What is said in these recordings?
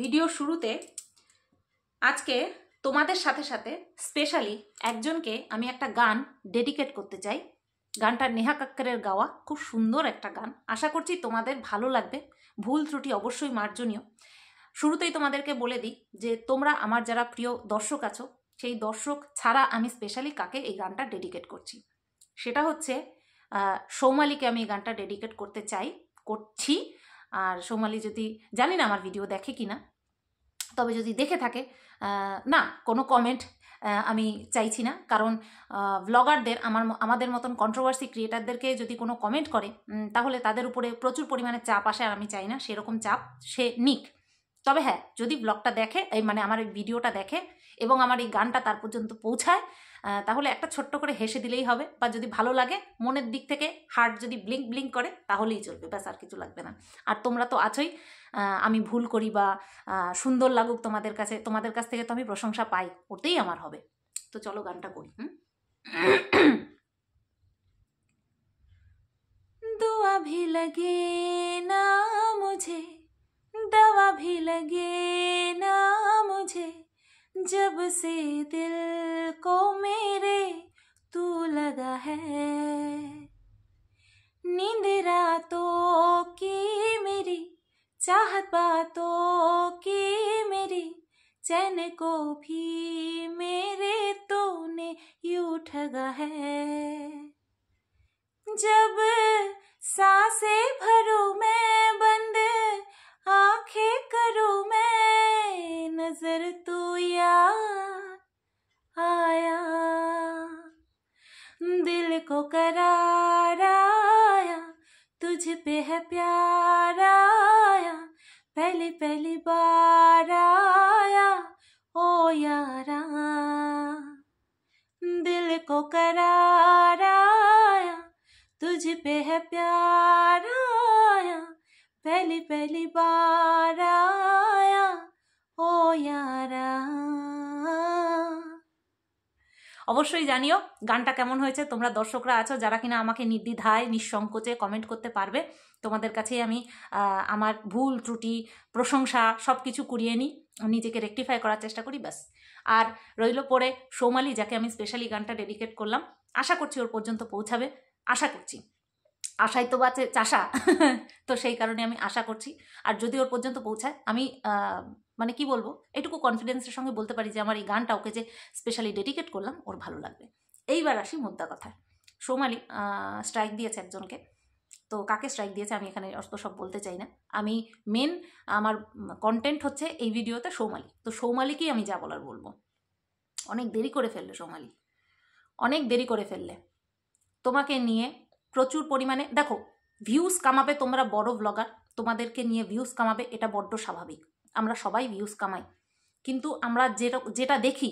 video শুরুতে আজকে তোমাদের সাথে সাথে স্পেশালি একজনকে আমি একটা গান ডেডিকেট করতে চাই গানটা নেহা কাক্করের গাওয়া খুব সুন্দর একটা গান আশা করছি তোমাদের ভালো লাগবে ভুল ত্রুটি অবশ্যই মার্জনীয় শুরুতেই তোমাদেরকে বলে দিই যে তোমরা আমার যারা প্রিয় দর্শক আছো সেই দর্শক ছাড়া আমি স্পেশালি কাকে এই গানটা ডেডিকেট করছি সেটা হচ্ছে সৌমালিকে আমি এই গানটা ডেডিকেট করতে চাই করছি আর সোমালি যদি জানি না আমার ভিডিও দেখে কি না তবে যদি দেখে থাকে না কোনো কমেন্ট আমি চাইছি না কারণ ব্লগারদের আমার আমাদের মতন কন্ট্রোভার্সি ক্রিয়েটারদেরকে যদি কোনো কমেন্ট করে তাহলে তাদের উপরে প্রচুর পরিমাণে চাপ আসে আর আমি চাই না সেরকম চাপ সে নিক তবে হ্যাঁ যদি ব্লগটা দেখে এই মানে আমার এই ভিডিওটা দেখে এবং আমার এই গানটা তার পর্যন্ত পৌঁছায় তাহলে একটা ছোট্ট করে হেসে দিলেই হবে বা যদি ভালো লাগে মনের দিক থেকে হার্ট যদি ব্লিঙ্ক ব্লিঙ্ক করে তাহলেই চলবে ব্যাস আর কিছু লাগবে না আর তোমরা তো আছোই আমি ভুল করি বা সুন্দর লাগুক তোমাদের কাছে তোমাদের কাছ থেকে তো আমি প্রশংসা পাই ওতেই আমার হবে তো চলো গানটা করি হুম दुआ भी लगे ना मुझे दवा भी लगे ना मुझे जब से दिल को मेरे तू लगा है नींद रातों की मेरी चाहत बातों की मेरी चैन को भी मेरे तूने यू ठगा है जब सांसे भरू मैं बंद आंखें करूं मैं नजर तू तो या आया दिल को कराराया तुझ पे है प्यार आया पहली पहली बार आया ओ यारा दिल को करा অবশ্যই জানিও গানটা কেমন হয়েছে তোমরা দর্শকরা আছো যারা কিনা আমাকে নির্দ্বিধায় নিঃসংকোচে কমেন্ট করতে পারবে তোমাদের কাছেই আমি আমার ভুল ত্রুটি প্রশংসা সব কিছু কুড়িয়ে নিই নিজেকে রেকটিফাই করার চেষ্টা করি ব্যাস আর রইল পরে সোমালি যাকে আমি স্পেশালি গানটা ডেডিকেট করলাম আশা করছি ওর পর্যন্ত পৌঁছাবে আশা করছি আশায় তো বাঁচে চাষা তো সেই কারণে আমি আশা করছি আর যদি ওর পর্যন্ত পৌঁছায় আমি মানে কি বলবো এটুকু কনফিডেন্সের সঙ্গে বলতে পারি যে আমার এই গানটা ওকে যে স্পেশালি ডেডিকেট করলাম ওর ভালো লাগবে এইবার আসি মুদ্রা কথায় সোমালি স্ট্রাইক দিয়েছে একজনকে তো কাকে স্ট্রাইক দিয়েছে আমি এখানে অস্ত সব বলতে চাই না আমি মেন আমার কন্টেন্ট হচ্ছে এই ভিডিওতে সৌমালি তো সৌমালিকেই আমি যা বলার বলবো অনেক দেরি করে ফেললে সৌমালি অনেক দেরি করে ফেললে তোমাকে নিয়ে প্রচুর পরিমাণে দেখো ভিউজ কামাবে তোমরা বড় ব্লগার তোমাদেরকে নিয়ে ভিউজ কামাবে এটা বড্ড স্বাভাবিক আমরা সবাই ভিউস কামাই কিন্তু আমরা যেটা যেটা দেখি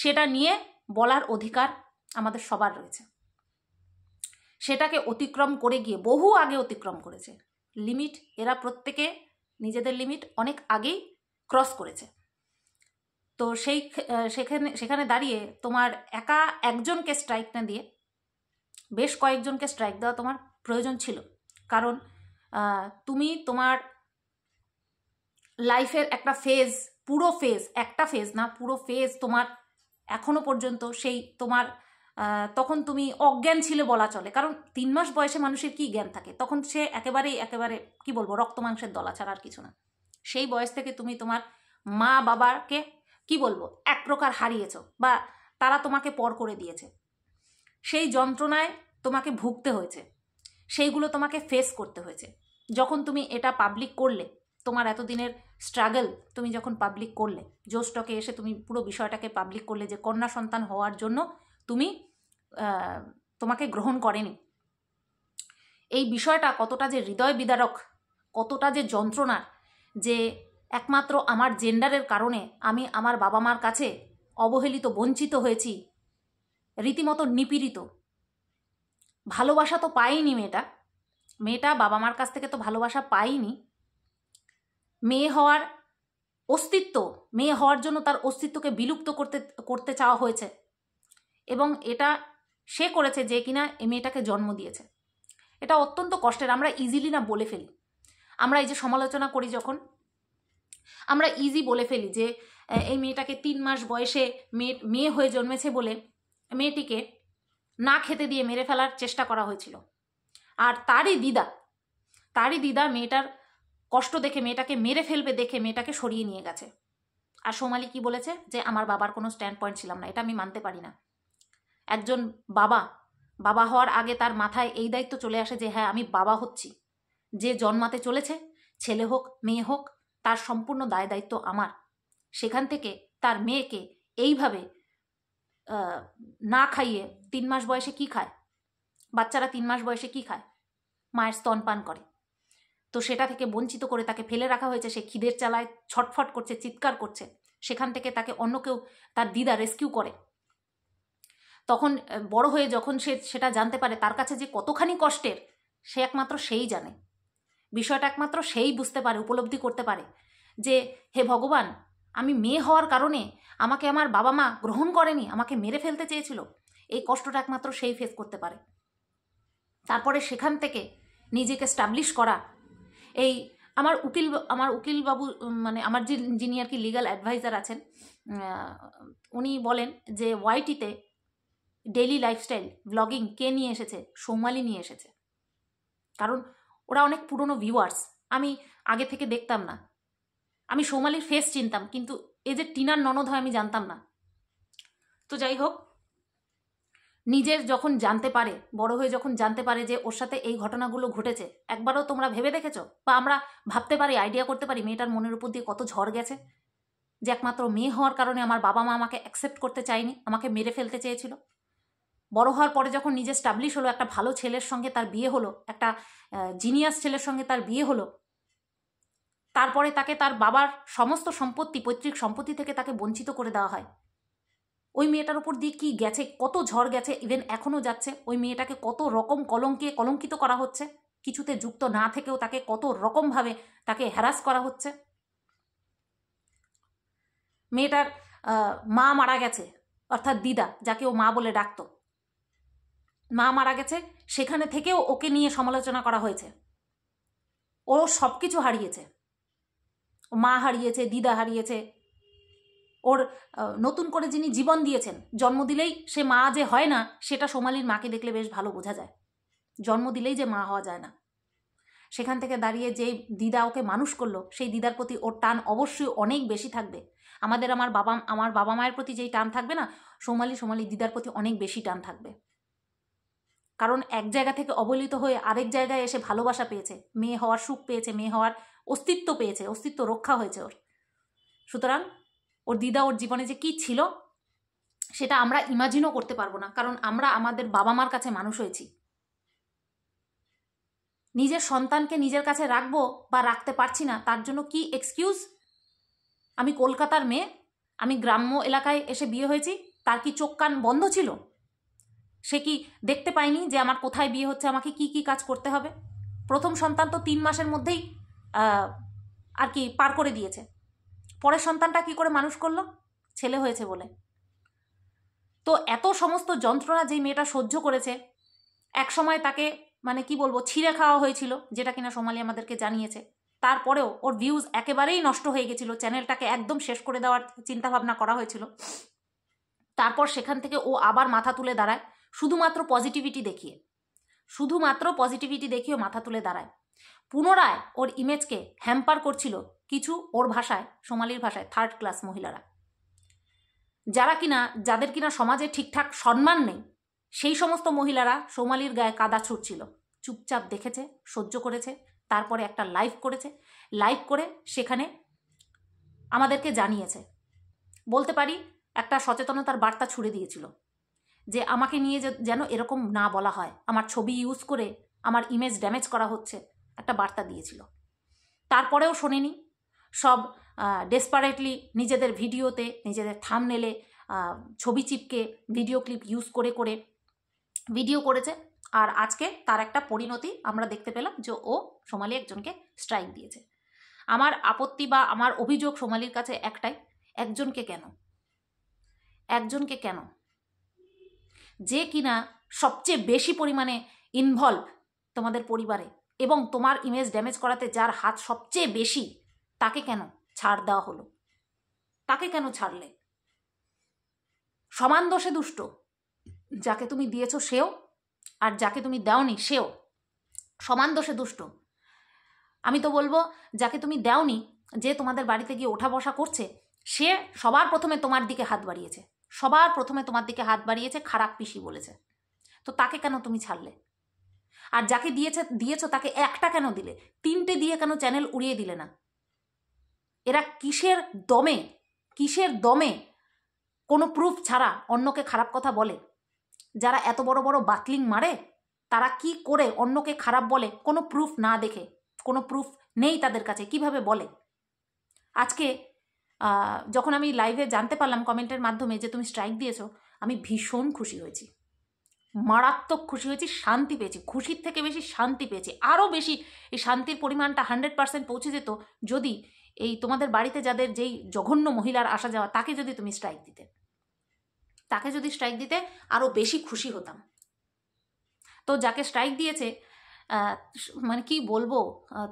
সেটা নিয়ে বলার অধিকার আমাদের সবার রয়েছে সেটাকে অতিক্রম করে গিয়ে বহু আগে অতিক্রম করেছে লিমিট এরা প্রত্যেকে নিজেদের লিমিট অনেক আগেই ক্রস করেছে তো সেই সেখানে সেখানে দাঁড়িয়ে তোমার একা একজনকে স্ট্রাইক না দিয়ে বেশ কয়েকজনকে স্ট্রাইক দেওয়া তোমার প্রয়োজন ছিল কারণ তুমি তোমার লাইফের একটা ফেজ পুরো ফেজ একটা ফেজ না পুরো ফেজ তোমার এখনও পর্যন্ত সেই তোমার তখন তুমি অজ্ঞান ছিল বলা চলে কারণ তিন মাস বয়সে মানুষের কি জ্ঞান থাকে তখন সে একেবারেই একেবারে কি বলবো রক্ত মাংসের দলা ছাড়া আর কিছু না সেই বয়স থেকে তুমি তোমার মা বাবাকে কি বলবো এক প্রকার হারিয়েছ বা তারা তোমাকে পর করে দিয়েছে সেই যন্ত্রণায় তোমাকে ভুগতে হয়েছে সেইগুলো তোমাকে ফেস করতে হয়েছে যখন তুমি এটা পাবলিক করলে তোমার এতদিনের স্ট্রাগল তুমি যখন পাবলিক করলে জোস্টকে এসে তুমি পুরো বিষয়টাকে পাবলিক করলে যে কন্যা সন্তান হওয়ার জন্য তুমি তোমাকে গ্রহণ করেনি এই বিষয়টা কতটা যে হৃদয় বিদারক কতটা যে যন্ত্রণার যে একমাত্র আমার জেন্ডারের কারণে আমি আমার বাবা মার কাছে অবহেলিত বঞ্চিত হয়েছি রীতিমতো নিপীড়িত ভালোবাসা তো পায়নি মেয়েটা মেয়েটা বাবা মার কাছ থেকে তো ভালোবাসা পায়নি মেয়ে হওয়ার অস্তিত্ব মেয়ে হওয়ার জন্য তার অস্তিত্বকে বিলুপ্ত করতে করতে চাওয়া হয়েছে এবং এটা সে করেছে যে কিনা এ মেয়েটাকে জন্ম দিয়েছে এটা অত্যন্ত কষ্টের আমরা ইজিলি না বলে ফেলি আমরা এই যে সমালোচনা করি যখন আমরা ইজি বলে ফেলি যে এই মেয়েটাকে তিন মাস বয়সে মেয়ে মেয়ে হয়ে জন্মেছে বলে মেয়েটিকে না খেতে দিয়ে মেরে ফেলার চেষ্টা করা হয়েছিল আর তারই দিদা তারই দিদা মেয়েটার কষ্ট দেখে মেয়েটাকে মেরে ফেলবে দেখে মেয়েটাকে সরিয়ে নিয়ে গেছে আর সোমালি কি বলেছে যে আমার বাবার কোনো স্ট্যান্ড পয়েন্ট ছিলাম না এটা আমি মানতে পারি না একজন বাবা বাবা হওয়ার আগে তার মাথায় এই দায়িত্ব চলে আসে যে হ্যাঁ আমি বাবা হচ্ছি যে জন্মাতে চলেছে ছেলে হোক মেয়ে হোক তার সম্পূর্ণ দায় দায়িত্ব আমার সেখান থেকে তার মেয়েকে এইভাবে না খাইয়ে তিন মাস বয়সে কি খায় বাচ্চারা তিন মাস বয়সে কি খায় মায়ের স্তন পান করে তো সেটা থেকে বঞ্চিত করে তাকে ফেলে রাখা হয়েছে সে খিদের চালায় ছটফট করছে চিৎকার করছে সেখান থেকে তাকে অন্য কেউ তার দিদা রেস্কিউ করে তখন বড় হয়ে যখন সে সেটা জানতে পারে তার কাছে যে কতখানি কষ্টের সে একমাত্র সেই জানে বিষয়টা একমাত্র সেই বুঝতে পারে উপলব্ধি করতে পারে যে হে ভগবান আমি মেয়ে হওয়ার কারণে আমাকে আমার বাবা মা গ্রহণ করেনি আমাকে মেরে ফেলতে চেয়েছিল এই কষ্টটা একমাত্র সেই ফেস করতে পারে তারপরে সেখান থেকে নিজেকে স্টাবলিশ করা এই আমার উকিল আমার উকিলবাবু মানে আমার যিনি আর কি লিগাল অ্যাডভাইজার আছেন উনি বলেন যে ওয়াইটিতে ডেলি লাইফস্টাইল ব্লগিং কে নিয়ে এসেছে সৌমালি নিয়ে এসেছে কারণ ওরা অনেক পুরনো ভিউয়ার্স আমি আগে থেকে দেখতাম না আমি সৌমালির ফেস চিনতাম কিন্তু এ যে টিনার ননদ হয় আমি জানতাম না তো যাই হোক নিজের যখন জানতে পারে বড় হয়ে যখন জানতে পারে যে ওর সাথে এই ঘটনাগুলো ঘটেছে একবারও তোমরা ভেবে দেখেছো বা আমরা ভাবতে পারি আইডিয়া করতে পারি মেয়েটার মনের উপর দিয়ে কত ঝড় গেছে যে একমাত্র মেয়ে হওয়ার কারণে আমার বাবা মা আমাকে অ্যাকসেপ্ট করতে চায়নি আমাকে মেরে ফেলতে চেয়েছিল বড় হওয়ার পরে যখন নিজে স্টাবলিশ হলো একটা ভালো ছেলের সঙ্গে তার বিয়ে হলো একটা জিনিয়াস ছেলের সঙ্গে তার বিয়ে হলো তারপরে তাকে তার বাবার সমস্ত সম্পত্তি পৈতৃক সম্পত্তি থেকে তাকে বঞ্চিত করে দেওয়া হয় ওই মেয়েটার উপর দিয়ে কি গেছে কত ঝড় গেছে ইভেন এখনও যাচ্ছে ওই মেয়েটাকে কত রকম কলঙ্কে কলঙ্কিত করা হচ্ছে কিছুতে যুক্ত না থেকেও তাকে কত রকমভাবে তাকে হ্যারাস করা হচ্ছে মেয়েটার মা মারা গেছে অর্থাৎ দিদা যাকে ও মা বলে ডাকত মা মারা গেছে সেখানে থেকেও ওকে নিয়ে সমালোচনা করা হয়েছে ও সব কিছু হারিয়েছে মা হারিয়েছে দিদা হারিয়েছে ওর নতুন করে যিনি জীবন দিয়েছেন জন্ম দিলেই সে মা যে হয় না সেটা সোমালির মাকে দেখলে বেশ ভালো বোঝা যায় জন্ম দিলেই যে মা হওয়া যায় না সেখান থেকে দাঁড়িয়ে যে দিদা ওকে মানুষ করলো সেই দিদার প্রতি ওর টান অবশ্যই অনেক বেশি থাকবে আমাদের আমার বাবা আমার বাবা মায়ের প্রতি যেই টান থাকবে না সোমালি সোমালি দিদার প্রতি অনেক বেশি টান থাকবে কারণ এক জায়গা থেকে অবলিত হয়ে আরেক জায়গায় এসে ভালোবাসা পেয়েছে মেয়ে হওয়ার সুখ পেয়েছে মেয়ে হওয়ার অস্তিত্ব পেয়েছে অস্তিত্ব রক্ষা হয়েছে ওর সুতরাং ওর দিদা ওর জীবনে যে কি ছিল সেটা আমরা ইমাজিনও করতে পারবো না কারণ আমরা আমাদের বাবা মার কাছে মানুষ হয়েছি নিজের সন্তানকে নিজের কাছে রাখবো বা রাখতে পারছি না তার জন্য কি এক্সকিউজ আমি কলকাতার মেয়ে আমি গ্রাম্য এলাকায় এসে বিয়ে হয়েছি তার কি চোখ কান বন্ধ ছিল সে কি দেখতে পায়নি যে আমার কোথায় বিয়ে হচ্ছে আমাকে কি কি কাজ করতে হবে প্রথম সন্তান তো তিন মাসের মধ্যেই আর কি পার করে দিয়েছে পরের সন্তানটা কি করে মানুষ করলো ছেলে হয়েছে বলে তো এত সমস্ত যন্ত্রণা যেই মেয়েটা সহ্য করেছে এক সময় তাকে মানে কি বলবো ছিঁড়ে খাওয়া হয়েছিল যেটা কিনা সোমালি আমাদেরকে জানিয়েছে তারপরেও ওর ভিউজ একেবারেই নষ্ট হয়ে গেছিলো চ্যানেলটাকে একদম শেষ করে দেওয়ার চিন্তাভাবনা করা হয়েছিল তারপর সেখান থেকে ও আবার মাথা তুলে দাঁড়ায় শুধুমাত্র পজিটিভিটি দেখিয়ে শুধুমাত্র পজিটিভিটি দেখিয়ে মাথা তুলে দাঁড়ায় পুনরায় ওর ইমেজকে হ্যাম্পার করছিল কিছু ওর ভাষায় সোমালির ভাষায় থার্ড ক্লাস মহিলারা যারা কিনা যাদের কিনা সমাজে ঠিকঠাক সম্মান নেই সেই সমস্ত মহিলারা সোমালির গায়ে কাদা ছুটছিল চুপচাপ দেখেছে সহ্য করেছে তারপরে একটা লাইভ করেছে লাইভ করে সেখানে আমাদেরকে জানিয়েছে বলতে পারি একটা সচেতনতার বার্তা ছুড়ে দিয়েছিল যে আমাকে নিয়ে যেন এরকম না বলা হয় আমার ছবি ইউজ করে আমার ইমেজ ড্যামেজ করা হচ্ছে একটা বার্তা দিয়েছিল তারপরেও শোনেনি সব ডেসপারেটলি নিজেদের ভিডিওতে নিজেদের থামনেলে ছবি চিপকে ভিডিও ক্লিপ ইউজ করে করে ভিডিও করেছে আর আজকে তার একটা পরিণতি আমরা দেখতে পেলাম যে ও সোমালি একজনকে স্ট্রাইক দিয়েছে আমার আপত্তি বা আমার অভিযোগ সোমালির কাছে একটাই একজনকে কেন একজনকে কেন যে কিনা সবচেয়ে বেশি পরিমাণে ইনভলভ তোমাদের পরিবারে এবং তোমার ইমেজ ড্যামেজ করাতে যার হাত সবচেয়ে বেশি তাকে কেন ছাড় দেওয়া হলো তাকে কেন ছাড়লে সমান দোষে দুষ্ট যাকে তুমি দিয়েছ সেও আর যাকে তুমি দাওনি সেও সমান দোষে দুষ্ট আমি তো বলবো যাকে তুমি দাওনি যে তোমাদের বাড়িতে গিয়ে ওঠা বসা করছে সে সবার প্রথমে তোমার দিকে হাত বাড়িয়েছে সবার প্রথমে তোমার দিকে হাত বাড়িয়েছে খারাপ পিসি বলেছে তো তাকে কেন তুমি ছাড়লে আর যাকে দিয়েছে দিয়েছ তাকে একটা কেন দিলে তিনটে দিয়ে কেন চ্যানেল উড়িয়ে দিলে না এরা কিসের দমে কিসের দমে কোনো প্রুফ ছাড়া অন্যকে খারাপ কথা বলে যারা এত বড় বড় বাতলিং মারে তারা কি করে অন্যকে খারাপ বলে কোনো প্রুফ না দেখে কোনো প্রুফ নেই তাদের কাছে কিভাবে বলে আজকে যখন আমি লাইভে জানতে পারলাম কমেন্টের মাধ্যমে যে তুমি স্ট্রাইক দিয়েছো আমি ভীষণ খুশি হয়েছি মারাত্মক খুশি হয়েছি শান্তি পেয়েছি খুশির থেকে বেশি শান্তি পেয়েছি আরও বেশি এই শান্তির পরিমাণটা হান্ড্রেড পার্সেন্ট পৌঁছে যেত যদি এই তোমাদের বাড়িতে যাদের যেই জঘন্য মহিলার আসা যাওয়া তাকে যদি তুমি স্ট্রাইক দিতে তাকে যদি স্ট্রাইক দিতে আরও বেশি খুশি হতাম তো যাকে স্ট্রাইক দিয়েছে মানে কি বলবো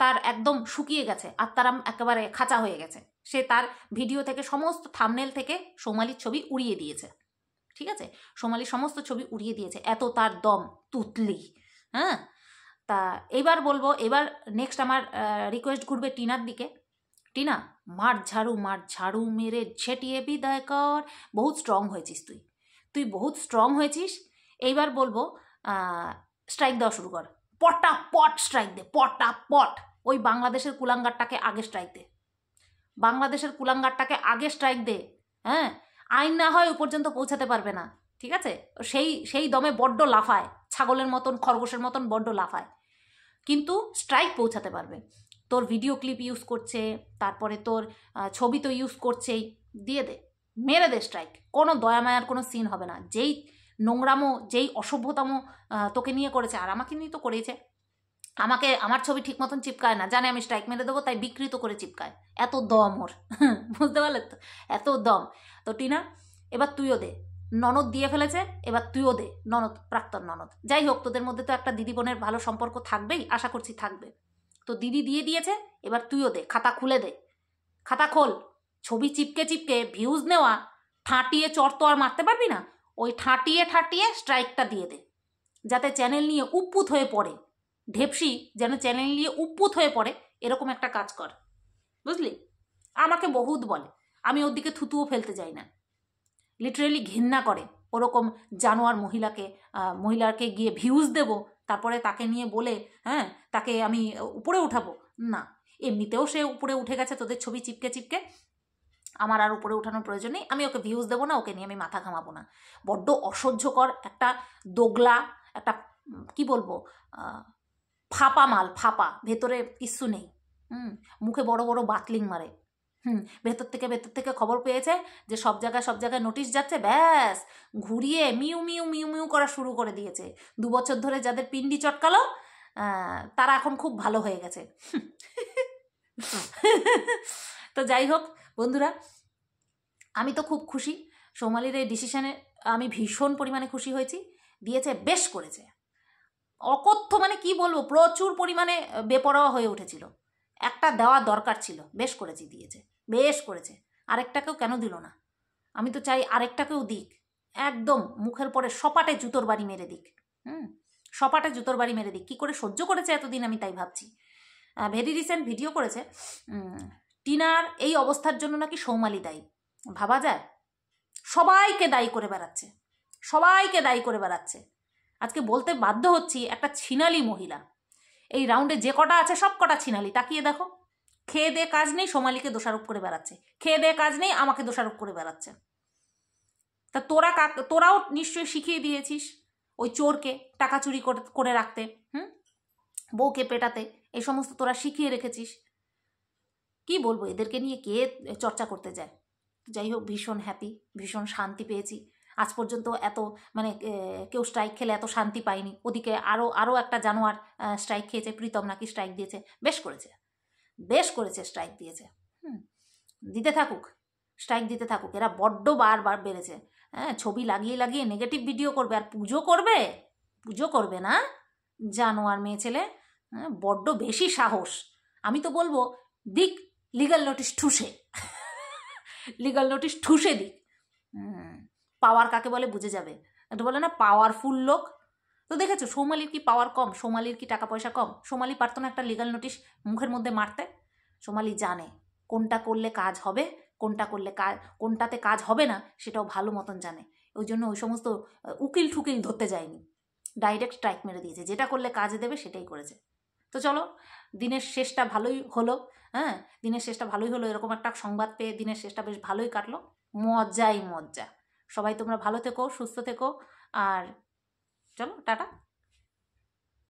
তার একদম শুকিয়ে গেছে আর একেবারে খাঁচা হয়ে গেছে সে তার ভিডিও থেকে সমস্ত থামনেল থেকে সোমালির ছবি উড়িয়ে দিয়েছে ঠিক আছে সোমালির সমস্ত ছবি উড়িয়ে দিয়েছে এত তার দম তুতলি হ্যাঁ তা এবার বলবো এবার নেক্সট আমার রিকোয়েস্ট ঘুরবে টিনার দিকে টিনা মার ঝাড়ু মার ঝাড়ু মেরে ঝেটিয়ে বিদায় কর বহুত স্ট্রং হয়েছিস তুই তুই বহুত স্ট্রং হয়েছিস এইবার বলবো স্ট্রাইক দেওয়া শুরু কর পটা পট স্ট্রাইক দে পটা পট ওই বাংলাদেশের কুলাঙ্গারটাকে আগে স্ট্রাইক দে বাংলাদেশের কুলাঙ্গারটাকে আগে স্ট্রাইক দে হ্যাঁ আইন না হয় ও পর্যন্ত পৌঁছাতে পারবে না ঠিক আছে সেই সেই দমে বড্ড লাফায় ছাগলের মতন খরগোশের মতন বড্ড লাফায় কিন্তু স্ট্রাইক পৌঁছাতে পারবে তোর ভিডিও ক্লিপ ইউজ করছে তারপরে তোর ছবি তো ইউজ করছেই দিয়ে দে মেরে দে স্ট্রাইক কোনো দয়ামায়ার কোনো সিন হবে না যেই নোংরামো যেই অসভ্যতম তোকে নিয়ে করেছে আর আমাকে নিয়ে তো করেছে আমাকে আমার ছবি ঠিক মতন চিপকায় না জানে আমি স্ট্রাইক মেরে দেবো তাই বিকৃত করে চিপকায় এত দম ওর বুঝতে পারলে তো এত দম তো টিনা এবার তুইও দে ননদ দিয়ে ফেলেছে এবার তুইও দে ননদ প্রাক্তন ননদ যাই হোক তোদের মধ্যে তো একটা দিদি বোনের ভালো সম্পর্ক থাকবেই আশা করছি থাকবে তো দিদি দিয়ে দিয়েছে এবার তুইও দে খাতা খুলে দে খাতা খোল ছবি চিপকে চিপকে ভিউজ নেওয়া ঠাঁটিয়ে চর তো আর মারতে পারবি না ওই ঠাঁটিয়ে ঠাঁটিয়ে স্ট্রাইকটা দিয়ে দে যাতে চ্যানেল নিয়ে উপুত হয়ে পড়ে ঢেপসি যেন চ্যানেল নিয়ে উপুত হয়ে পড়ে এরকম একটা কাজ কর বুঝলি আমাকে বহুত বলে আমি ওর দিকে থুতুও ফেলতে যাই না লিটারেলি ঘেন্না করে ওরকম জানোয়ার মহিলাকে মহিলাকে গিয়ে ভিউজ দেব তারপরে তাকে নিয়ে বলে হ্যাঁ তাকে আমি উপরে উঠাবো না এমনিতেও সে উপরে উঠে গেছে তোদের ছবি চিপকে চিপকে আমার আর উপরে উঠানোর প্রয়োজন নেই আমি ওকে ভিউজ দেবো না ওকে নিয়ে আমি মাথা ঘামাবো না বড্ড অসহ্যকর একটা দোগলা একটা কি বলবো ফাপা মাল ফাপা ভেতরে কিচ্ছু নেই হুম মুখে বড় বড় বাতলিং মারে হুম ভেতর থেকে ভেতর থেকে খবর পেয়েছে যে সব জায়গায় সব জায়গায় নোটিশ যাচ্ছে ব্যাস ঘুরিয়ে মিউ মিউ মিউ মিউ করা শুরু করে দিয়েছে দু বছর ধরে যাদের পিন্ডি চটকালো তারা এখন খুব ভালো হয়ে গেছে তো যাই হোক বন্ধুরা আমি তো খুব খুশি সোমালির এই ডিসিশানে আমি ভীষণ পরিমাণে খুশি হয়েছি দিয়েছে বেশ করেছে অকথ্য মানে কি বলবো প্রচুর পরিমাণে বেপরোয়া হয়ে উঠেছিল একটা দেওয়া দরকার ছিল বেশ করেছি দিয়েছে বেশ করেছে আরেকটাকেও কেন দিল না আমি তো চাই আরেকটাকেও দিক একদম মুখের পরে সপাটে জুতোর বাড়ি মেরে দিক হুম সপাটে জুতোর বাড়ি মেরে দিক কী করে সহ্য করেছে এতদিন আমি তাই ভাবছি ভেরি রিসেন্ট ভিডিও করেছে টিনার এই অবস্থার জন্য নাকি সৌমালি দায়ী ভাবা যায় সবাইকে দায়ী করে বেড়াচ্ছে সবাইকে দায়ী করে বেড়াচ্ছে আজকে বলতে বাধ্য হচ্ছি একটা ছিনালি মহিলা এই রাউন্ডে যে কটা আছে সব কটা ছিনালি তাকিয়ে দেখো খেয়ে দে কাজ নেই সোমালিকে দোষারোপ করে বেড়াচ্ছে খেয়ে দে কাজ নেই আমাকে দোষারোপ করে বেড়াচ্ছে তা তোরা কাক তোরাও নিশ্চয়ই শিখিয়ে দিয়েছিস ওই চোরকে টাকা চুরি করে রাখতে হুম বউকে পেটাতে এই সমস্ত তোরা শিখিয়ে রেখেছিস কি বলবো এদেরকে নিয়ে কে চর্চা করতে যায় যাই হোক ভীষণ হ্যাপি ভীষণ শান্তি পেয়েছি আজ পর্যন্ত এত মানে কেউ স্ট্রাইক খেলে এত শান্তি পায়নি ওদিকে আরও আরও একটা জানোয়ার স্ট্রাইক খেয়েছে প্রীতম নাকি স্ট্রাইক দিয়েছে বেশ করেছে বেশ করেছে স্ট্রাইক দিয়েছে হুম দিতে থাকুক স্ট্রাইক দিতে থাকুক এরা বড্ড বারবার বেড়েছে হ্যাঁ ছবি লাগিয়ে লাগিয়ে নেগেটিভ ভিডিও করবে আর পুজো করবে পুজো করবে না জানোয়ার মেয়ে ছেলে হ্যাঁ বড্ড বেশি সাহস আমি তো বলবো দিক লিগাল নোটিশ ঠুসে লিগাল নোটিশ ঠুসে দিক হুম পাওয়ার কাকে বলে বুঝে যাবে একটু বলে না পাওয়ারফুল লোক তো দেখেছো সোমালির কি পাওয়ার কম সোমালির কি টাকা পয়সা কম সোমালি পারতো না একটা লিগাল নোটিশ মুখের মধ্যে মারতে সোমালি জানে কোনটা করলে কাজ হবে কোনটা করলে কাজ কোনটাতে কাজ হবে না সেটাও ভালো মতন জানে ওই জন্য ওই সমস্ত উকিল ঠুকিল ধরতে যায়নি ডাইরেক্ট স্ট্রাইক মেরে দিয়েছে যেটা করলে কাজ দেবে সেটাই করেছে তো চলো দিনের শেষটা ভালোই হলো হ্যাঁ দিনের শেষটা ভালোই হলো এরকম একটা সংবাদ পেয়ে দিনের শেষটা বেশ ভালোই কাটলো মজাই মজা সবাই তোমরা ভালো থেকো সুস্থ থেকো আর চলো টাটা